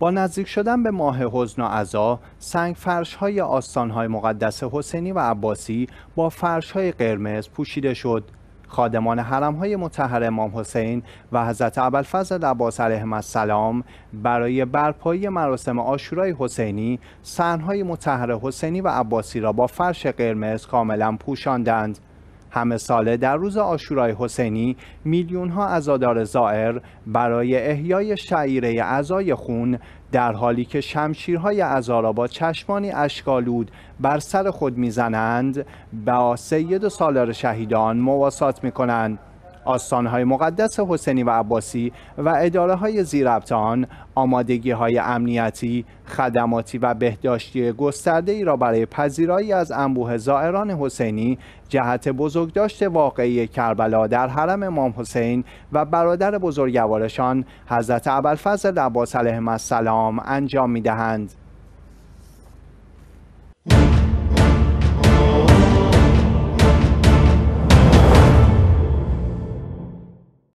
با نزدیک شدن به ماه حزن و عزا سنگ فرش های آستان های مقدس حسینی و عباسی با فرش های قرمز پوشیده شد خادمان حرم های متحر امام حسین و حضرت ابوالفضل عباس علیه السلام برای برپایی مراسم آشورای حسینی سنهای متحر حسینی و عباسی را با فرش قرمز کاملا پوشاندند همه ساله در روز آشورای حسینی میلیون ها ازادار زائر برای احیای شعیره ازای خون در حالی که شمشیرهای ازا با چشمانی اشکالود بر سر خود میزنند با سید و سالار شهیدان مواسات میکنند آستانهای مقدس حسینی و عباسی و اداره های زیر آمادگی های امنیتی، خدماتی و بهداشتی گسترده ای را برای پذیرایی از انبوه زائران حسینی جهت بزرگداشت واقعی کربلا در حرم امام حسین و برادر بزرگوارشان حضرت ابوالفضل عباس علیه السلام انجام می دهند.